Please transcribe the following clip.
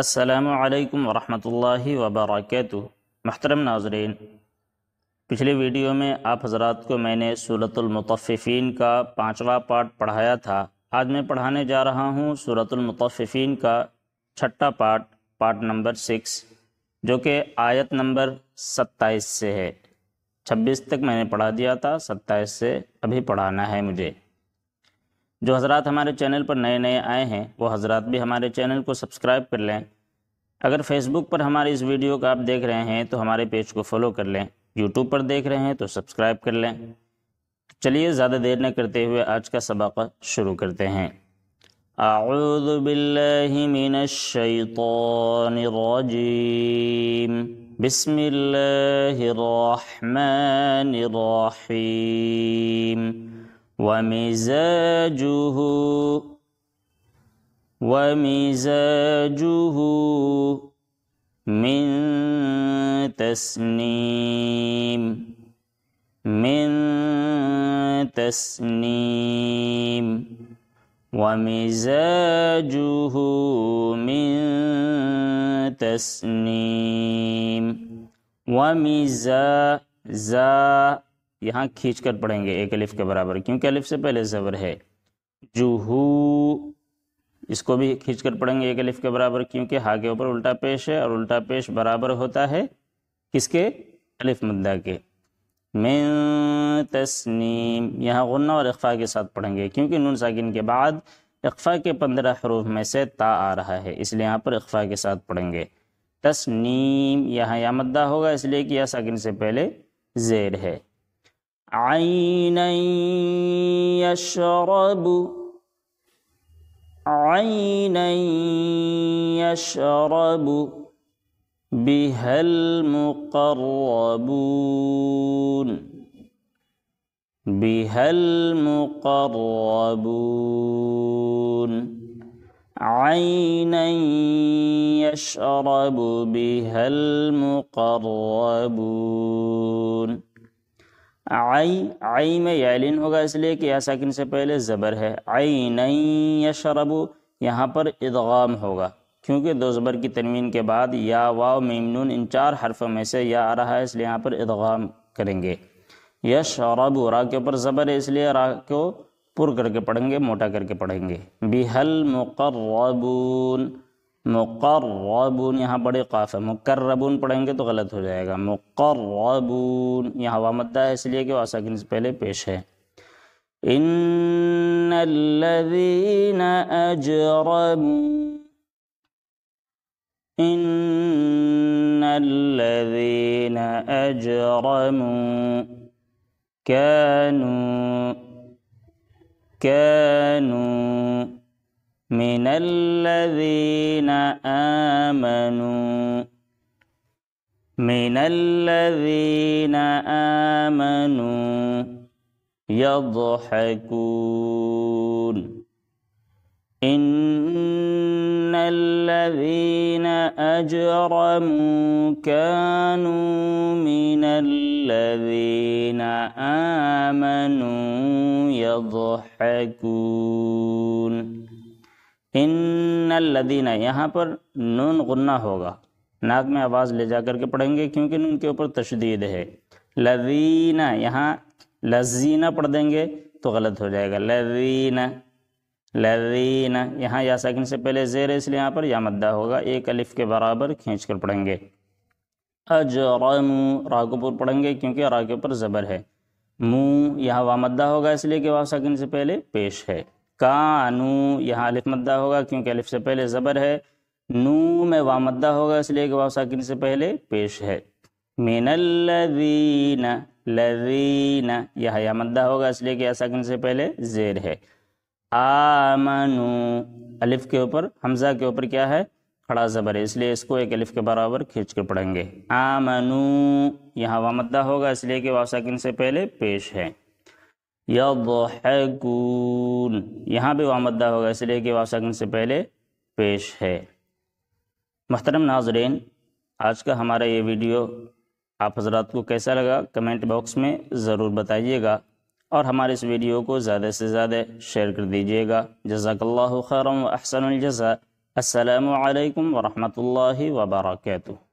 السلام علیکم ورحمۃ اللہ وبرکاتہ محترم ناظرین پچھلے ویڈیو میں آپ حضرات کو میں نے صورت المطففین کا پانچواں پارٹ پڑھایا تھا آج میں پڑھانے جا رہا ہوں صورت المطففین کا چھٹا پارٹ پارٹ نمبر سکس جو کہ آیت نمبر ستائیس سے ہے چھبیس تک میں نے پڑھا دیا تھا ستائیس سے ابھی پڑھانا ہے مجھے جو حضرات ہمارے چینل پر نئے نئے آئے ہیں وہ حضرات بھی ہمارے چینل کو سبسکرائب کر لیں اگر فیس بک پر ہماری اس ویڈیو کو آپ دیکھ رہے ہیں تو ہمارے پیج کو فالو کر لیں یوٹیوب پر دیکھ رہے ہیں تو سبسکرائب کر لیں چلیے زیادہ دیر نہ کرتے ہوئے آج کا سبق شروع کرتے ہیں اعوذ باللہ من الشیطان الرجیم بسم اللہ الرحمن الرحیم ومزاجه ومزاجه من تسنيم من تسنيم ومزاجه من تسنيم ومزاج یہاں کھینچ کر پڑھیں گے ایک الف کے برابر کیونکہ الف سے پہلے زبر ہے جوہو اس کو بھی کھینچ کر پڑھیں گے ایک الف کے برابر کیونکہ ہاں کے اوپر الٹا پیش ہے اور الٹا پیش برابر ہوتا ہے کس کے الف مدعا کے من تسنیم یہاں غنہ اور اخفا کے ساتھ پڑھیں گے کیونکہ نون ساکن کے بعد اخفا کے پندرہ حروف میں سے تا آ رہا ہے اس لیے یہاں پر اخفا کے ساتھ پڑھیں گے تسنیم یہاں یا مدہ ہوگا اس لیے کہ یا ساکن سے پہلے زیر ہے عينا يشرب عينا يشرب بها المقربون بها المقربون عينا يشرب بها المقربون آئی آئی میں یعلین ہوگا اس لیے کہ یا ساکن سے پہلے زبر ہے آئی نئی یش یہاں پر ادغام ہوگا کیونکہ دو زبر کی تنوین کے بعد یا واو میمنون ان چار حرفوں میں سے یا آ رہا ہے اس لیے یہاں پر ادغام کریں گے یش رب را کے اوپر زبر ہے اس لیے را کو پر کر کے پڑھیں گے موٹا کر کے پڑھیں گے بیحل مقرر مقربون یہاں بڑے قاف ہے مقربون پڑھیں گے تو غلط ہو جائے گا مقربون یہاں ہوا ہے اس لیے کہ وہ ساکن سے پہلے پیش ہے ان الذین اجرم ان الذین اجرم كانوا كانوا من الذين آمنوا من الذين آمنوا يضحكون إن الذين أجرموا كانوا من الذين آمنوا يضحكون ان الدینہ یہاں پر نون غنہ ہوگا ناک میں آواز لے جا کر کے پڑھیں گے کیونکہ نون کے اوپر تشدید ہے لذینہ یہاں لذینہ پڑھ دیں گے تو غلط ہو جائے گا لذینہ لذینہ یہاں یا سیکنڈ سے پہلے زیر ہے اس لیے یہاں پر یا مدہ ہوگا ایک الف کے برابر کھینچ کر پڑھیں گے آج را راہ کو پور پڑھیں گے کیونکہ را کے اوپر زبر ہے منہ یہاں وامدہ ہوگا اس لیے کہ وا ساکن سے پہلے پیش ہے کانو یہاں الف مدہ ہوگا کیونکہ الف سے پہلے زبر ہے نو میں وامدہ ہوگا اس لیے کہ ساکن سے پہلے پیش ہے من الذین لذین یہ یا مدہ ہوگا اس لیے کہ ساکن سے پہلے زیر ہے آمنو الف کے اوپر حمزہ کے اوپر کیا ہے کھڑا زبر ہے اس لیے اس کو ایک الف کے برابر کھینچ کے پڑھیں گے آمنو یہاں وامدہ ہوگا اس لیے کہ ساکن سے پہلے پیش ہے یضحکون یہاں بھی وامدہ ہوگا اس لیے کہ وہ سے پہلے پیش ہے محترم ناظرین آج کا ہمارا یہ ویڈیو آپ حضرات کو کیسا لگا کمنٹ باکس میں ضرور بتائیے گا اور ہمارے اس ویڈیو کو زیادہ سے زیادہ شیئر کر دیجیے گا جزاک اللہ خیرم و احسن الجزا السلام علیکم ورحمۃ اللہ وبرکاتہ